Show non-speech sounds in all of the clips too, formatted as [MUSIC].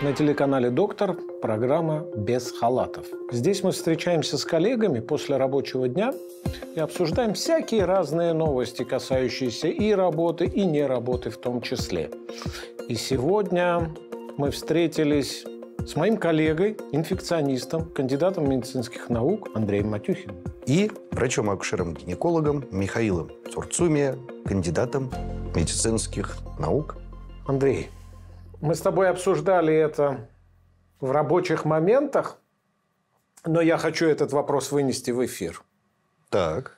На телеканале «Доктор» программа «Без халатов». Здесь мы встречаемся с коллегами после рабочего дня и обсуждаем всякие разные новости, касающиеся и работы, и не работы в том числе. И сегодня мы встретились с моим коллегой, инфекционистом, кандидатом медицинских наук Андреем Матюхиным. И врачом-акушером-гинекологом Михаилом Цурцумия, кандидатом медицинских наук. Андрей, мы с тобой обсуждали это в рабочих моментах, но я хочу этот вопрос вынести в эфир. Так.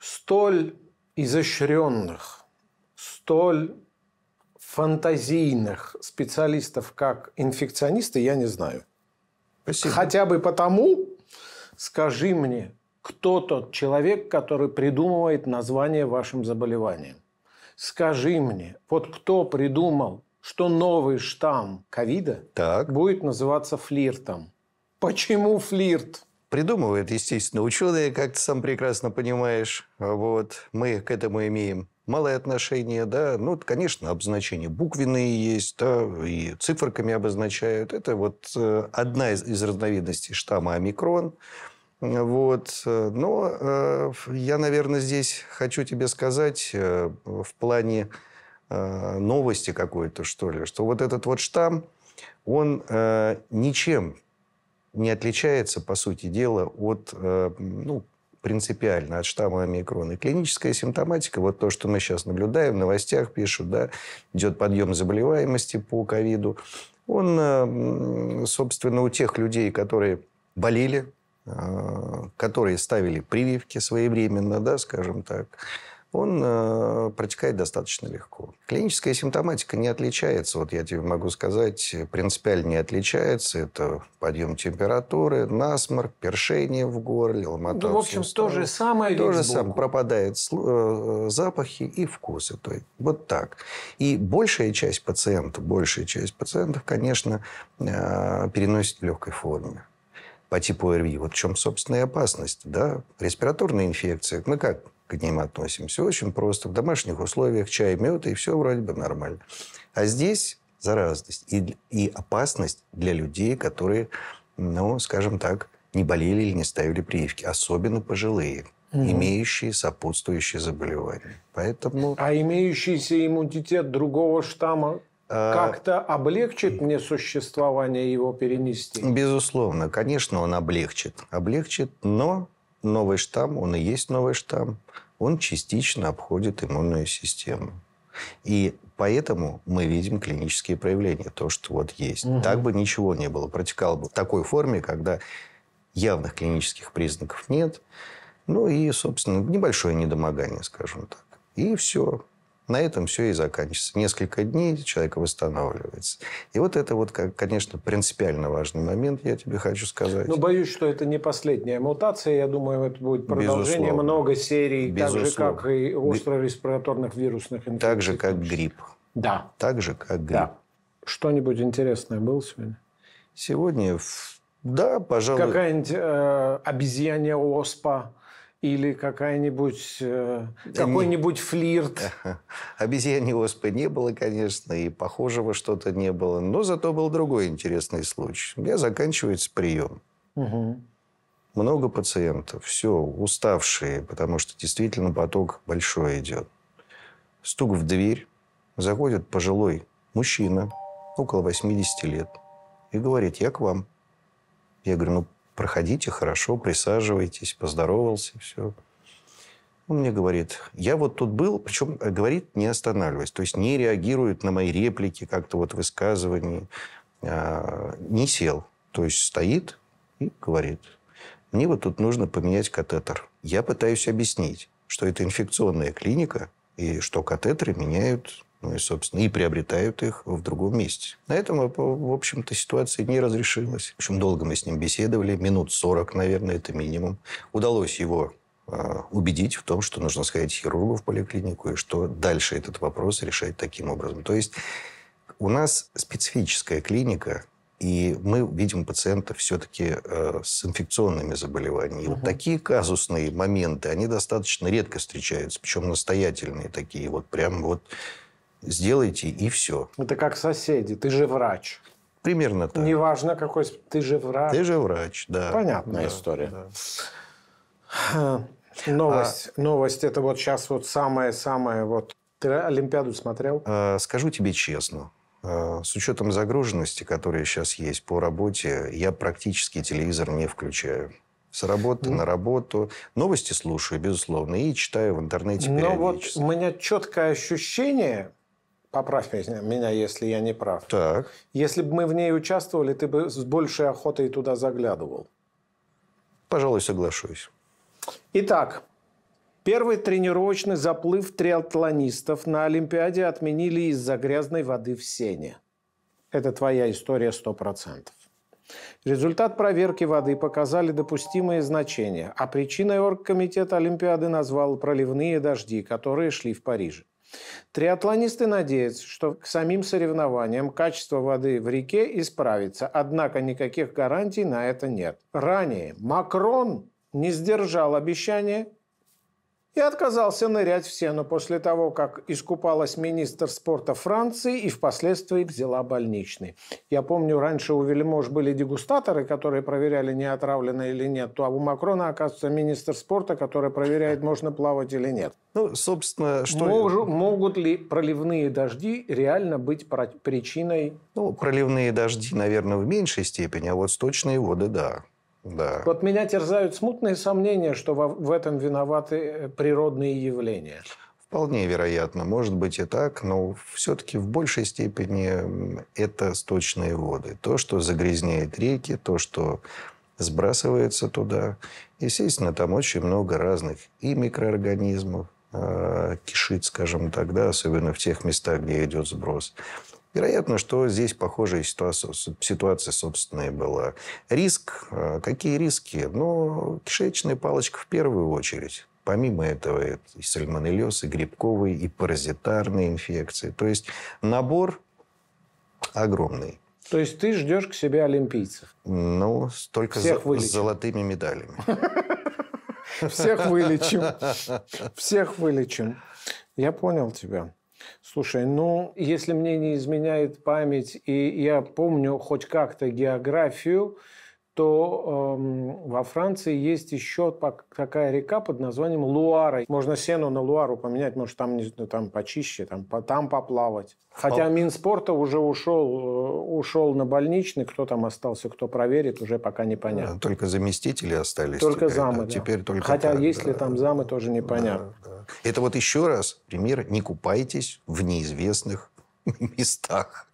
Столь изощренных, столь фантазийных специалистов, как инфекционисты, я не знаю. Спасибо. Хотя бы потому, скажи мне, кто тот человек, который придумывает название вашим заболеваниям? Скажи мне, вот кто придумал что новый штамм ковида будет называться флиртом. Почему флирт? Придумывают, естественно, ученые, как ты сам прекрасно понимаешь. Вот. Мы к этому имеем малое отношение, да. Ну, конечно, обозначения буквенные есть, да, и циферками обозначают. Это вот э, одна из, из разновидностей штамма омикрон. Вот. Э, но э, я, наверное, здесь хочу тебе сказать э, в плане Э, новости какой-то, что ли, что вот этот вот штамм, он э, ничем не отличается, по сути дела, от, э, ну, принципиально от штамма омикрона. клиническая симптоматика, вот то, что мы сейчас наблюдаем, в новостях пишут, да, идет подъем заболеваемости по ковиду, он, э, собственно, у тех людей, которые болели, э, которые ставили прививки своевременно, да, скажем так, он э, протекает достаточно легко. Клиническая симптоматика не отличается, вот я тебе могу сказать, принципиально не отличается. Это подъем температуры, насморк, першение в горле, ломота. Ну, в общем, то же самое. То же самое. Пропадают э, э, запахи и вкусы. То есть, вот так. И большая часть пациентов, большая часть пациентов, конечно, э, переносит в легкой форме по типу РВИ. Вот в чем, собственно, и опасность. Да? Респираторная инфекция. Мы ну как к ним относимся. Очень просто. В домашних условиях чай, мед, и все вроде бы нормально. А здесь заразность и, и опасность для людей, которые, ну, скажем так, не болели или не ставили прививки. Особенно пожилые, угу. имеющие сопутствующие заболевания. Поэтому... А имеющийся иммунитет другого штамма а, как-то облегчит мне существование его перенести? Безусловно, конечно, он облегчит. Облегчит, но новый штамм, он и есть новый штамм, он частично обходит иммунную систему. И поэтому мы видим клинические проявления, то, что вот есть. Угу. Так бы ничего не было. Протекало бы в такой форме, когда явных клинических признаков нет. Ну и, собственно, небольшое недомогание, скажем так. И все на этом все и заканчивается. Несколько дней человек восстанавливается. И вот это вот, конечно, принципиально важный момент, я тебе хочу сказать. Но ну, боюсь, что это не последняя мутация. Я думаю, это будет продолжение Безусловно. много серий, Безусловно. так же, как и остро-респираторных вирусных инфекций. Так же, как грипп. Да. Так же, как грипп. Да. Что-нибудь интересное было сегодня? Сегодня, да, пожалуй... Какая-нибудь э, обезьянья оспа? или какая-нибудь, э, какой-нибудь флирт. [LAUGHS] Обезьяне оспы не было, конечно, и похожего что-то не было. Но зато был другой интересный случай. У меня заканчивается прием. Угу. Много пациентов, все, уставшие, потому что действительно поток большой идет. Стук в дверь, заходит пожилой мужчина, около 80 лет, и говорит, я к вам. Я говорю, ну проходите хорошо, присаживайтесь, поздоровался, все. Он мне говорит, я вот тут был, причем э, говорит, не останавливаясь, то есть не реагирует на мои реплики, как-то вот высказывания, а, не сел, то есть стоит и говорит, мне вот тут нужно поменять катетер. Я пытаюсь объяснить, что это инфекционная клиника, и что катетеры меняют ну и, собственно, и приобретают их в другом месте. На этом, э, в общем-то, ситуация не разрешилась. В общем, долго мы с ним беседовали, минут 40, наверное, это минимум. Удалось его э, убедить в том, что нужно сходить хирургу в поликлинику и что дальше этот вопрос решать таким образом. То есть у нас специфическая клиника, и мы видим пациентов все-таки э, с инфекционными заболеваниями. И вот такие казусные моменты, они достаточно редко встречаются, причем настоятельные такие, вот прям вот сделайте и все. Это как соседи, ты же врач. Примерно так. Неважно какой, ты же врач. Ты же врач, да. Понятная да, история. Да. Новость, а... новость, это вот сейчас вот самое-самое вот. Ты Олимпиаду смотрел? А, скажу тебе честно, а, с учетом загруженности, которая сейчас есть по работе, я практически телевизор не включаю. С работы mm. на работу. Новости слушаю, безусловно, и читаю в интернете Но вот у меня четкое ощущение, Поправь меня, если я не прав. Так. Если бы мы в ней участвовали, ты бы с большей охотой туда заглядывал. Пожалуй, соглашусь. Итак, первый тренировочный заплыв триатлонистов на Олимпиаде отменили из-за грязной воды в сене. Это твоя история 100%. Результат проверки воды показали допустимые значения, а причиной оргкомитет Олимпиады назвал проливные дожди, которые шли в Париже. Триатлонисты надеются, что к самим соревнованиям качество воды в реке исправится, однако никаких гарантий на это нет. Ранее Макрон не сдержал обещания и отказался нырять в сену после того, как искупалась министр спорта Франции и впоследствии взяла больничный. Я помню, раньше у вельмож были дегустаторы, которые проверяли, не отравлено или нет, то а у Макрона, оказывается, министр спорта, который проверяет, можно плавать или нет. Ну, собственно, что... Мож... Могут ли проливные дожди реально быть причиной... Ну, проливные дожди, наверное, в меньшей степени, а вот сточные воды – да. Да. Вот меня терзают смутные сомнения, что в этом виноваты э, природные явления. Вполне вероятно, может быть и так, но все-таки в большей степени это сточные воды. То, что загрязняет реки, то, что сбрасывается туда. Естественно, там очень много разных и микроорганизмов, а, кишит, скажем так, да, особенно в тех местах, где идет сброс. Вероятно, что здесь похожая ситуация, ситуация собственная была. Риск. Э, какие риски? Ну, кишечная палочка в первую очередь. Помимо этого, это и сальмонеллез, и грибковые, и паразитарные инфекции. То есть набор огромный. То есть ты ждешь к себе олимпийцев? Ну, только Всех за, с золотыми медалями. Всех вылечим. Всех вылечим. Я понял тебя. Слушай, ну, если мне не изменяет память, и я помню хоть как-то географию, то эм, во Франции есть еще такая река под названием Луара. Можно сену на Луару поменять, может, там, не, там почище, там, по, там поплавать. Хотя Пол... Минспорта уже ушел, э, ушел на больничный, кто там остался, кто проверит, уже пока непонятно. Только заместители остались. Только теперь, замы, да. Теперь только Хотя так, есть да. ли там замы, тоже непонятно. Да, да. Это вот еще раз пример. Не купайтесь в неизвестных [LAUGHS] местах.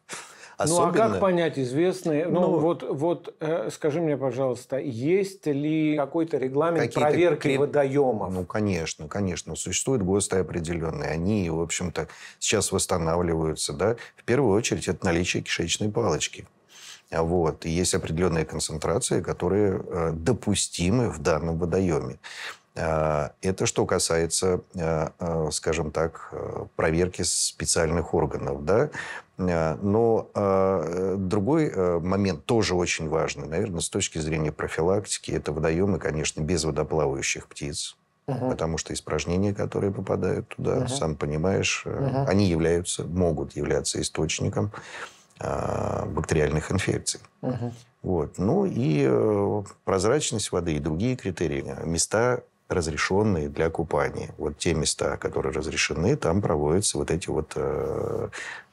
Особенно... Ну а как понять известные? Ну, ну вот, вот э, скажи мне, пожалуйста, есть ли какой-то регламент проверки креп... водоемов? Ну конечно, конечно, существуют ГОСТы определенные, они, в общем-то, сейчас восстанавливаются, да. В первую очередь это наличие кишечной палочки. Вот. И есть определенные концентрации, которые э, допустимы в данном водоеме. А, это что касается, а, а, скажем так, э, проверки специальных органов. Да? Но другой э, момент тоже очень важный, наверное, с точки зрения профилактики, это водоемы, конечно, без водоплавающих птиц. Угу. Потому что испражнения, которые попадают туда, угу. сам понимаешь, угу. они являются, могут являться источником бактериальных инфекций. Угу. Вот. Ну и прозрачность воды и другие критерии. Места разрешенные для купания. Вот те места, которые разрешены, там проводятся вот эти вот э,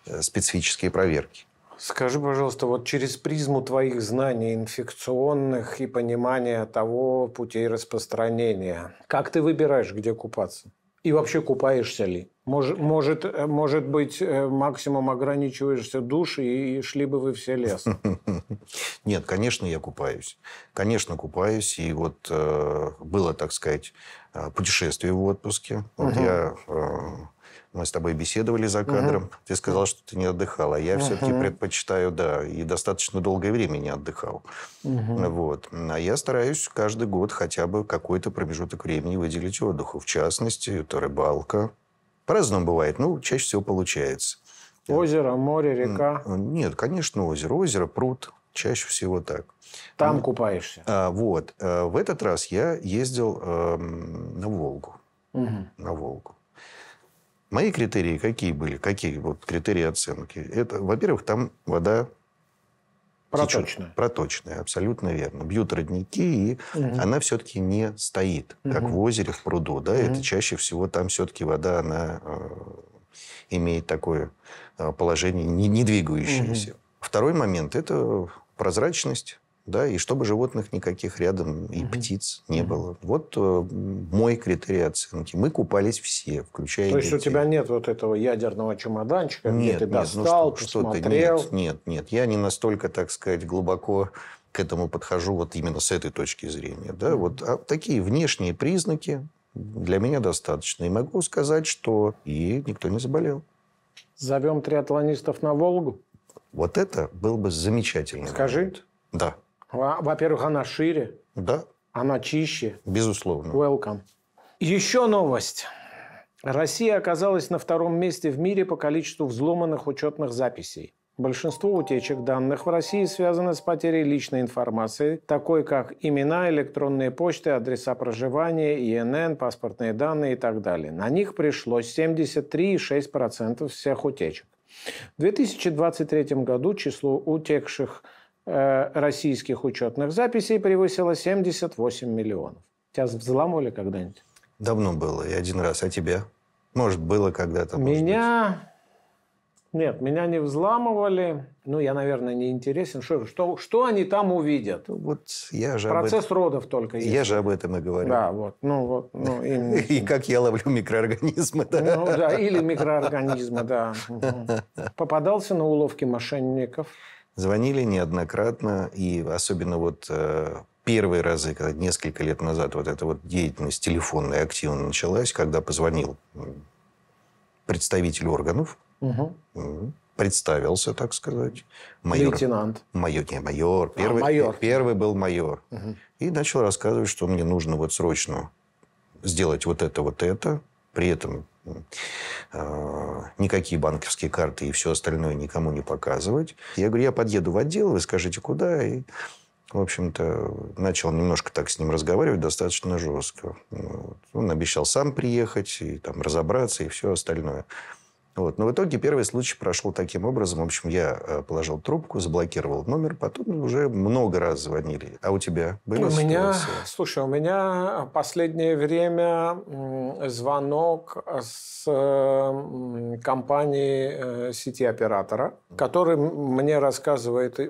э, специфические проверки. Скажи, пожалуйста, вот через призму твоих знаний инфекционных и понимания того путей распространения, как ты выбираешь, где купаться? И вообще купаешься ли? Может, может, э, может быть, э, максимум ограничиваешься душей и, шли бы вы все лес. [LAUGHS] Нет, конечно, я купаюсь. Конечно, купаюсь. И вот э, было, так сказать, э, путешествие в отпуске. Вот угу. я... Э, мы с тобой беседовали за кадром, угу. ты сказал, что ты не отдыхала. Я угу. все-таки предпочитаю, да, и достаточно долгое время не отдыхал. Угу. Вот. А я стараюсь каждый год хотя бы какой-то промежуток времени выделить отдыху. В частности, это рыбалка, по-разному бывает, но чаще всего получается. Озеро, море, река? Э, нет, конечно, озеро. Озеро, пруд. Чаще всего так. Там ну, купаешься? А, вот. А, в этот раз я ездил а, на Волгу. Угу. На Волгу. Мои критерии какие были? Какие вот критерии оценки? Это, во-первых, там вода проточная. проточная, абсолютно верно. Бьют родники, и угу. она все-таки не стоит, угу. как в озере, в пруду. Да? Угу. Это чаще всего там все-таки вода, она э, имеет такое э, положение не, не двигающееся. Угу. Второй момент – это прозрачность да, и чтобы животных никаких рядом и угу. птиц не было. Вот э, мой критерий оценки. Мы купались все, включая То есть детей. у тебя нет вот этого ядерного чемоданчика, нет, где ты нет, ну достал, ну, что, посмотрел? то нет, нет, нет. Я не настолько, так сказать, глубоко к этому подхожу вот именно с этой точки зрения. Да? Угу. Вот а такие внешние признаки для меня достаточно. И могу сказать, что и никто не заболел. Зовем триатлонистов на Волгу? Вот это был бы замечательный Скажи. Момент. Да. Во-первых, она шире. Да. Она чище. Безусловно. Welcome. Еще новость. Россия оказалась на втором месте в мире по количеству взломанных учетных записей. Большинство утечек данных в России связано с потерей личной информации, такой как имена, электронные почты, адреса проживания, ИНН, паспортные данные и так далее. На них пришлось 73,6% всех утечек. В 2023 году число утекших Э, российских учетных записей превысила 78 миллионов. Тебя взламывали когда-нибудь? Давно было, и один раз. А тебя? Может, было когда-то? Меня... Нет, меня не взламывали. Ну, я, наверное, не интересен. Что, что, что они там увидят? Ну, вот я же Процесс этом... родов только есть. Я же об этом и говорю. Да, вот. Ну, вот ну, [LAUGHS] И как я ловлю микроорганизмы. Да? Ну, да, или микроорганизмы, да. Попадался на уловки мошенников. Звонили неоднократно, и особенно вот э, первые разы, когда несколько лет назад вот эта вот деятельность телефонная активно началась, когда позвонил представитель органов, угу. представился, так сказать. Майор, Лейтенант. Майор, не, майор. А, первый, а, майор. Первый был майор. Угу. И начал рассказывать, что мне нужно вот срочно сделать вот это, вот это. При этом Э, никакие банковские карты и все остальное никому не показывать. Я говорю, я подъеду в отдел, вы скажите, куда, и в общем-то, начал немножко так с ним разговаривать достаточно жестко. Ну, Он обещал сам приехать и там разобраться и все остальное. Вот. Но в итоге первый случай прошел таким образом. В общем, я э, положил трубку, заблокировал номер, потом уже много раз звонили. А у тебя были У меня, слушай, у меня последнее время звонок с компании э, сети оператора, который мне рассказывает э,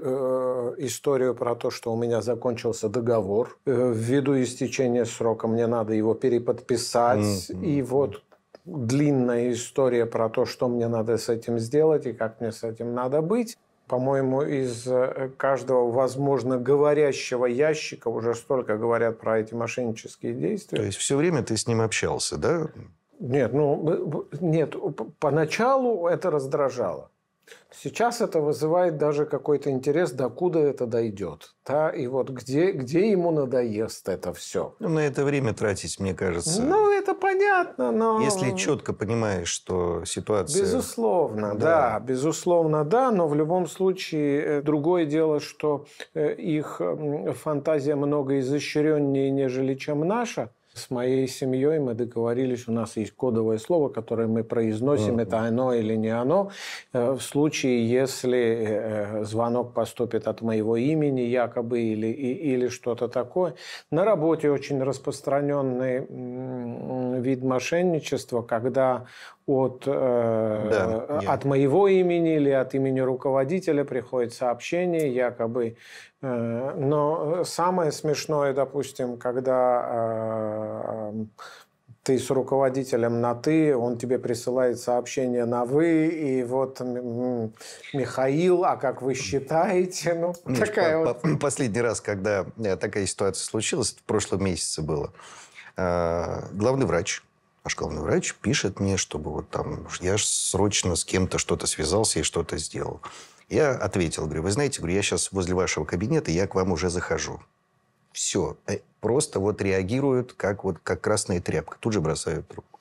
историю про то, что у меня закончился договор. Ввиду истечения срока мне надо его переподписать. Mm-hmm. И вот длинная история про то, что мне надо с этим сделать и как мне с этим надо быть. По-моему, из э, каждого, возможно, говорящего ящика уже столько говорят про эти мошеннические действия. То есть все время ты с ним общался, да? Нет, ну, э, нет, поначалу это раздражало. Сейчас это вызывает даже какой-то интерес, докуда это дойдет. Да? И вот где, где ему надоест это все. Ну, на это время тратить, мне кажется. Ну, это понятно, но... Если четко понимаешь, что ситуация... Безусловно, да. да, безусловно, да, но в любом случае э, другое дело, что э, их фантазия много изощреннее, нежели чем наша – с моей семьей мы договорились, у нас есть кодовое слово, которое мы произносим, это оно или не оно. Э, в случае, если э, э, звонок поступит от моего имени якобы или, или что-то такое. На работе очень распространенный вид мошенничества, когда от, э, да, э, от моего имени или от имени руководителя приходит сообщение якобы. Э, но э, самое смешное, допустим, когда э, ты с руководителем на «ты», он тебе присылает сообщение на «вы», и вот «Михаил, а как вы считаете?» ну, Миш, такая по, вот... Последний раз, когда э, такая ситуация случилась, в прошлом месяце было, главный врач – Наш главный врач пишет мне, чтобы вот там я срочно с кем-то что-то связался и что-то сделал. Я ответил, говорю, вы знаете, говорю, я сейчас возле вашего кабинета, я к вам уже захожу. Все. Э, просто вот реагируют, как, вот, как красная тряпка. Тут же бросают трубку.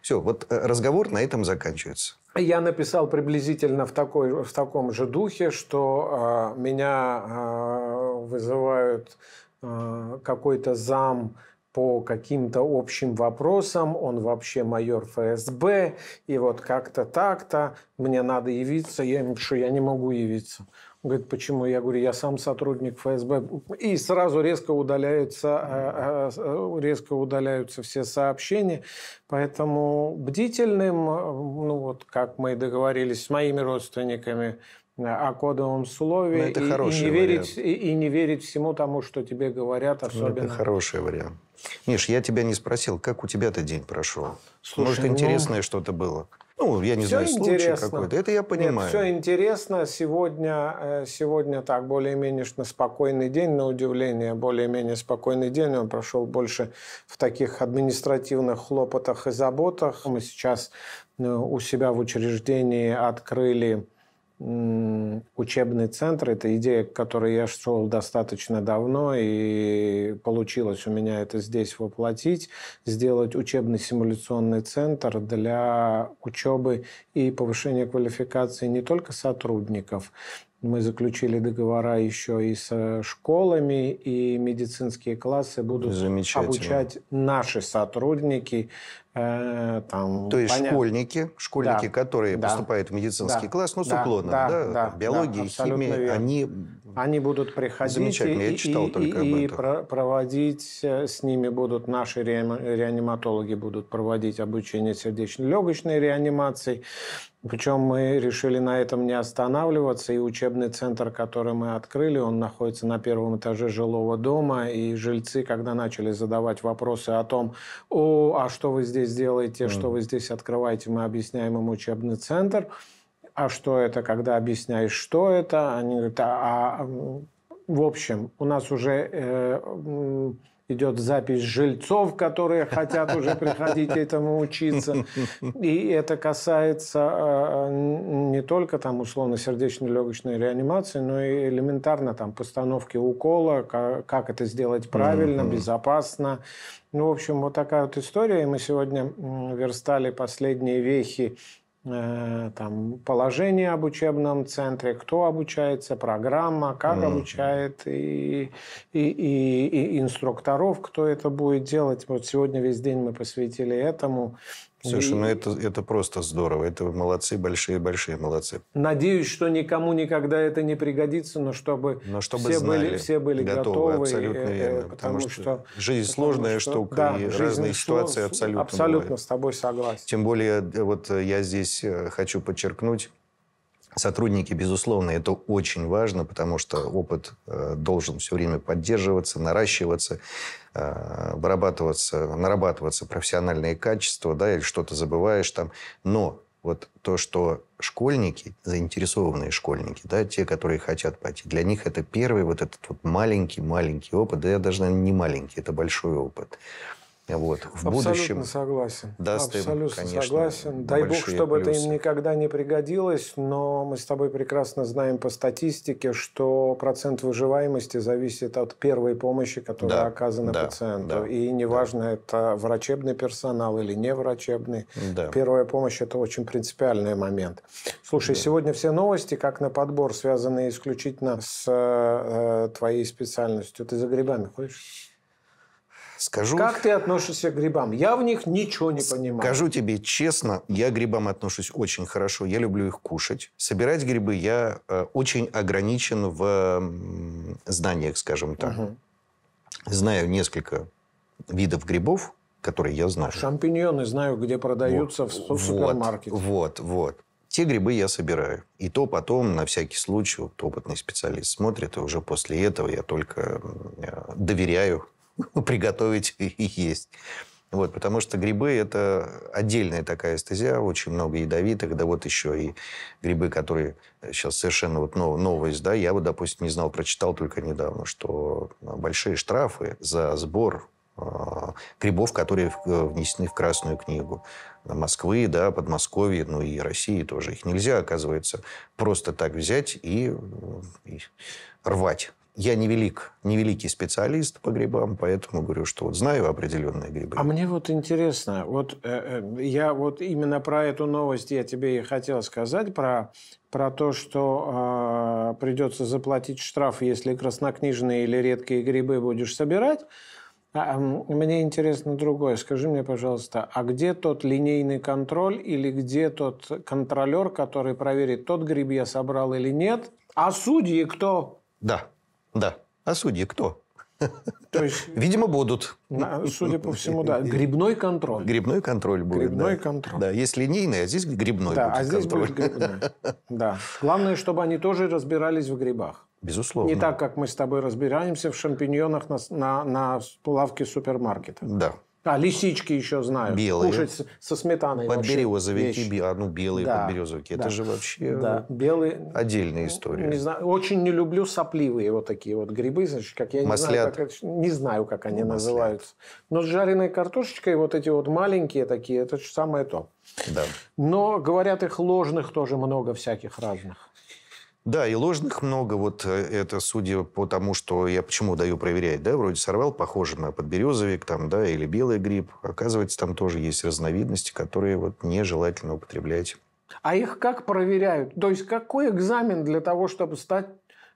Все, вот э, разговор на этом заканчивается. Я написал приблизительно в, такой, в таком же духе, что э, меня э, вызывают э, какой-то зам по каким-то общим вопросам, он вообще майор ФСБ, и вот как-то так-то мне надо явиться, я ему пишу, я не могу явиться. Он говорит, почему? Я говорю, я сам сотрудник ФСБ. И сразу резко удаляются, э, э, э, резко удаляются все сообщения. Поэтому бдительным, ну вот как мы и договорились с моими родственниками, Э, о кодовом слове ну, это и, и, не верить, и, и не верить всему тому, что тебе говорят, ну, особенно. это хороший вариант. Миш, я тебя не спросил, как у тебя этот день прошел? Слушай, Может, ну, интересное ну, что-то было? Ну, я не знаю, интересно. случай какой-то. Это я понимаю. Нет, все интересно. Сегодня, э, сегодня так, более-менее спокойный день, на удивление. Более-менее спокойный день. Он прошел больше в таких административных хлопотах и заботах. Мы сейчас э, у себя в учреждении открыли учебный центр. Это идея, к которой я шел достаточно давно, и получилось у меня это здесь воплотить, сделать учебный симуляционный центр для учебы и повышения квалификации не только сотрудников, мы заключили договора еще и с школами, и медицинские классы будут обучать наши сотрудники. Э, там, То есть понятно. школьники, школьники, да, которые да, поступают в медицинский да, класс, но ну, с да, уклоном, да, да, да, биологии, да, химии, верно. они они будут приходить И, Я читал и, и, проводить, э, с ними будут наши реаниматологи будут проводить обучение сердечно-легочной реанимации. Причем мы решили на этом не останавливаться, и учебный центр, который мы открыли, он находится на первом этаже жилого дома, и жильцы, когда начали задавать вопросы о том, о, а что вы здесь делаете, mm. что вы здесь открываете, мы объясняем им учебный центр – а что это, когда объясняешь, что это, они говорят, а, а в общем, у нас уже э, идет запись жильцов, которые хотят уже приходить этому учиться. И это касается э, не только там условно-сердечно-легочной реанимации, но и элементарно там постановки укола, как это сделать правильно, безопасно. Ну, в общем, вот такая вот история. И мы сегодня верстали последние вехи Э, там, положение об учебном центре, кто обучается, программа, как mm. обучает, и, и, и, и инструкторов, кто это будет делать. Вот сегодня весь день мы посвятили этому. Слушай, ну и... ну это, это просто здорово. Это молодцы, большие-большие молодцы. Надеюсь, что никому никогда это не пригодится, но чтобы, но чтобы все, знали, были, все были готовы. готовы э, абсолютно э, верно. Потому, что, что жизнь потому сложная что, штука, да, и разные ситуации абсолютно Абсолютно бывают. с тобой согласен. Тем более, э, вот э, я здесь хочу подчеркнуть, Сотрудники, безусловно, это очень важно, потому что опыт э, должен все время поддерживаться, наращиваться, э, вырабатываться, нарабатываться профессиональные качества, да, или что-то забываешь там. Но вот то, что школьники, заинтересованные школьники, да, те, которые хотят пойти, для них это первый вот этот вот маленький-маленький опыт, да я даже, наверное, не маленький, это большой опыт. Вот, в Абсолютно будущем согласен. даст Абсолютно им, конечно, согласен. Дай бог, чтобы плюсы. это им никогда не пригодилось, но мы с тобой прекрасно знаем по статистике, что процент выживаемости зависит от первой помощи, которая да, оказана да, пациенту. Да, И неважно, да. это врачебный персонал или не врачебный. Да. Первая помощь – это очень принципиальный момент. Слушай, да. сегодня все новости, как на подбор, связаны исключительно с э, твоей специальностью. Ты за грибами ходишь? Скажу... Как [LAUGHS] ты относишься к грибам? Я в них ничего не Скажу понимаю. Скажу тебе честно, я к грибам отношусь очень хорошо. Я люблю их кушать. Собирать грибы я э, очень ограничен в знаниях, скажем так. Угу. Знаю несколько видов грибов, которые я знаю. Шампиньоны знаю, где продаются вот, в супермаркете. Вот, вот. Те грибы я собираю. И то потом, на всякий случай, вот опытный специалист смотрит, и уже после этого я только э, доверяю [LAUGHS] приготовить и есть. Вот, потому что грибы – это отдельная такая эстезия, очень много ядовитых, да вот еще и грибы, которые сейчас совершенно вот нов, новость, да, я вот, допустим, не знал, прочитал только недавно, что а, большие штрафы за сбор э, грибов, которые э, внесены в Красную книгу. Москвы, да, Подмосковья, ну и России тоже. Их нельзя, оказывается, просто так взять и, и рвать я не велик, не великий специалист по грибам, поэтому говорю, что вот знаю определенные грибы. А мне вот интересно, вот э, э я вот именно про эту новость я тебе и хотел сказать, про, про то, что э, придется заплатить штраф, если краснокнижные или редкие грибы будешь собирать. А, мне интересно другое. Скажи мне, пожалуйста, а где тот линейный контроль или где тот контролер, который проверит, тот гриб я собрал или нет? А судьи кто? Да. Да. А судьи кто? То есть, [LAUGHS] Видимо, будут. На, судя по всему, да. Грибной контроль. Грибной контроль будет. Грибной да. контроль. Да, есть линейный, а здесь грибной да, а будет а здесь контроль. Будет грибной. [LAUGHS] Да. Главное, чтобы они тоже разбирались в грибах. Безусловно. Не так, как мы с тобой разбираемся в шампиньонах на, на, на лавке супермаркета. Да. А, лисички еще знают. Белые. Кушать со сметаной. Подберезовики, вещь. ну, белые да, подберезовики. Да, Это же вообще да. белые, отдельная история. Не знаю, очень не люблю сопливые вот такие вот грибы, значит, как я Маслят. не знаю, как, не знаю, как они ну, Маслят. называются. Но с жареной картошечкой вот эти вот маленькие такие, это же самое то. Да. Но, говорят, их ложных тоже много всяких разных. Да, и ложных много. Вот э, это, судя по тому, что я почему даю проверять, да, вроде сорвал, похоже на подберезовик там, да, или белый гриб. Оказывается, там тоже есть разновидности, которые вот нежелательно употреблять. А их как проверяют? То есть какой экзамен для того, чтобы стать,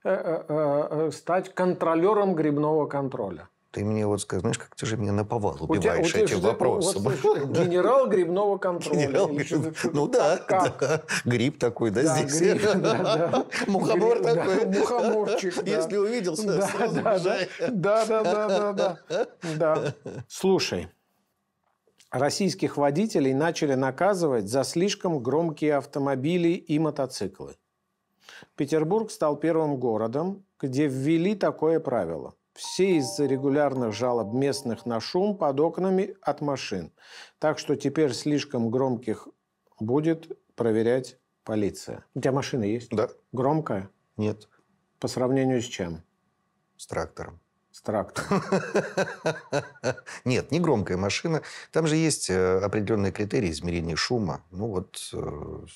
э -э -э, э стать контролером грибного контроля? Ты мне вот скажешь, знаешь, как ты же меня наповал, убиваешь тебя, этим вопросом. Вот, [LAUGHS] генерал грибного контроля. Генерал гриб... Ну да, да, гриб такой, да, да здесь. Гриб, [LAUGHS] да, да. Мухомор гриб, такой. Да, мухоморчик. Да. Если увидел, да, сразу да, да, да, да, да, да, да. Слушай, российских водителей начали наказывать за слишком громкие автомобили и мотоциклы. Петербург стал первым городом, где ввели такое правило – все из-за регулярных жалоб местных на шум под окнами от машин. Так что теперь слишком громких будет проверять полиция. У тебя машина есть? Да. Громкая? Нет. По сравнению с чем? С трактором. С трактором. [LAUGHS] Нет, не громкая машина. Там же есть э, определенные критерии измерения шума. Ну вот э,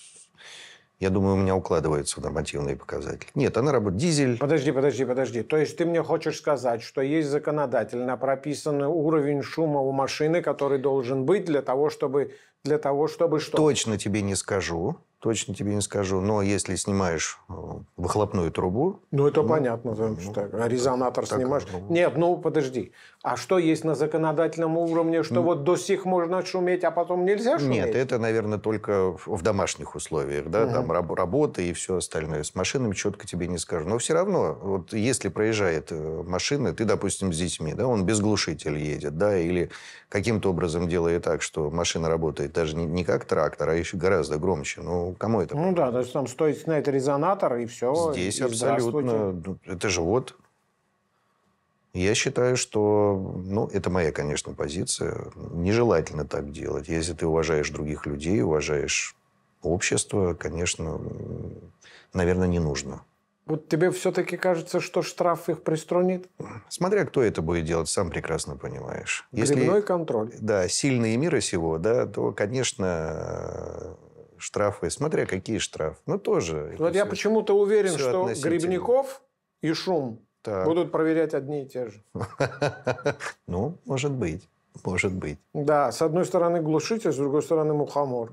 я думаю, у меня укладываются в нормативные показатели. Нет, она работает. Дизель... Подожди, подожди, подожди. То есть ты мне хочешь сказать, что есть законодательно прописанный уровень шума у машины, который должен быть для того, чтобы для того, чтобы что? Точно тебе не скажу. Точно тебе не скажу, но если снимаешь э, выхлопную трубу... Ну, это ну, понятно, там, ну, так, резонатор так, снимаешь. Так, ну, Нет, ну, подожди. А что есть на законодательном уровне, что ну, вот до сих можно шуметь, а потом нельзя шуметь? Нет, это, наверное, только в, в домашних условиях, да, угу. там раб, работа и все остальное. С машинами четко тебе не скажу. Но все равно, вот если проезжает э, машина, ты, допустим, с детьми, да, он без глушителя едет, да, или каким-то образом делает так, что машина работает ведь даже не, не как трактор, а еще гораздо громче. Ну, кому это? Ну да, то есть там стоит на это резонатор и все. Здесь и абсолютно. Ну, это же вот. Я считаю, что, ну, это моя, конечно, позиция. Нежелательно так делать. Если ты уважаешь других людей, уважаешь общество, конечно, наверное, не нужно. Вот тебе все-таки кажется, что штраф их приструнит? Смотря кто это будет делать, сам прекрасно понимаешь. Грибной Если, контроль. Да, сильные мира сего, да, то, конечно, штрафы, смотря какие штрафы, ну тоже. Вот я почему-то уверен, что Грибников и Шум так. будут проверять одни и те же. [LAUGHS] Ну, может быть, может быть. Да, с одной стороны глушитель, с другой стороны мухомор.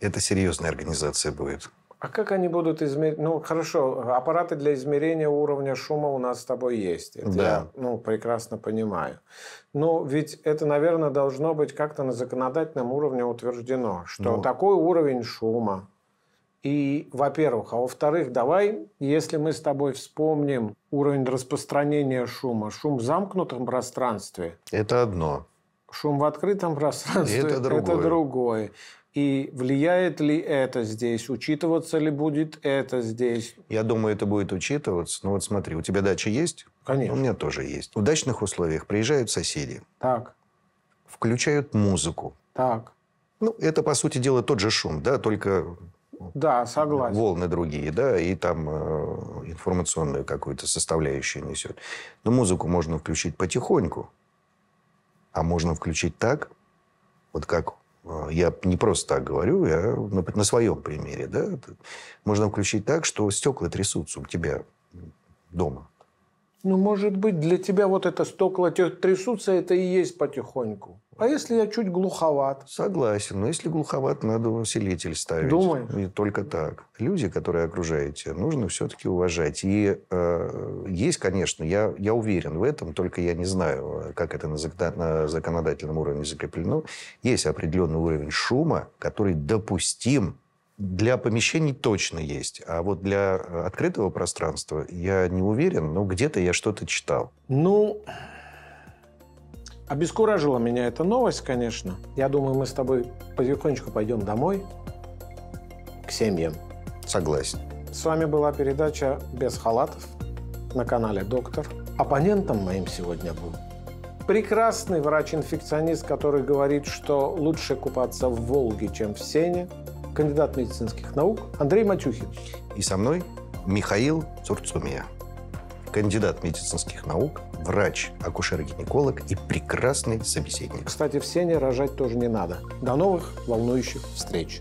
Это серьезная организация будет. А как они будут измерять? Ну, хорошо, аппараты для измерения уровня шума у нас с тобой есть. Это да. я ну, прекрасно понимаю. Но ведь это, наверное, должно быть как-то на законодательном уровне утверждено, что ну. такой уровень шума. И, во-первых, а во-вторых, давай, если мы с тобой вспомним уровень распространения шума, шум в замкнутом пространстве. Это одно. Шум в открытом пространстве – это другое. это другое. И влияет ли это здесь? Учитываться ли будет это здесь? Я думаю, это будет учитываться. Ну вот смотри, у тебя дача есть? Конечно. У меня тоже есть. В удачных условиях приезжают соседи. Так. Включают музыку. Так. Ну, это, по сути дела, тот же шум, да, только да, согласен. Волны другие, да, и там э, информационную какую-то составляющую несет. Но музыку можно включить потихоньку, а можно включить так, вот как а, я не просто так говорю, я ну, на, на своем примере, да, можно включить так, что стекла трясутся у тебя дома. Ну, может быть, для тебя вот это стекла трясутся, это и есть потихоньку. А если я чуть глуховат? Согласен, но если глуховат, надо усилитель ставить. Думаешь? И только так. Люди, которые окружаете, нужно все-таки уважать. И э, есть, конечно, я, я уверен в этом, только я не знаю, как это на законодательном уровне закреплено. Есть определенный уровень шума, который допустим для помещений точно есть, а вот для э, открытого пространства я не уверен, но где-то я что-то читал. Ну, обескуражила меня эта новость, конечно. Я думаю, мы с тобой потихонечку пойдем домой к семьям. Согласен. С вами была передача «Без халатов» на канале «Доктор». Оппонентом моим сегодня был прекрасный врач-инфекционист, который говорит, что лучше купаться в Волге, чем в Сене – кандидат медицинских наук Андрей Матюхин. И со мной Михаил Цурцумия, кандидат медицинских наук, врач, акушер-гинеколог и прекрасный собеседник. Кстати, в сене рожать тоже не надо. До новых волнующих встреч!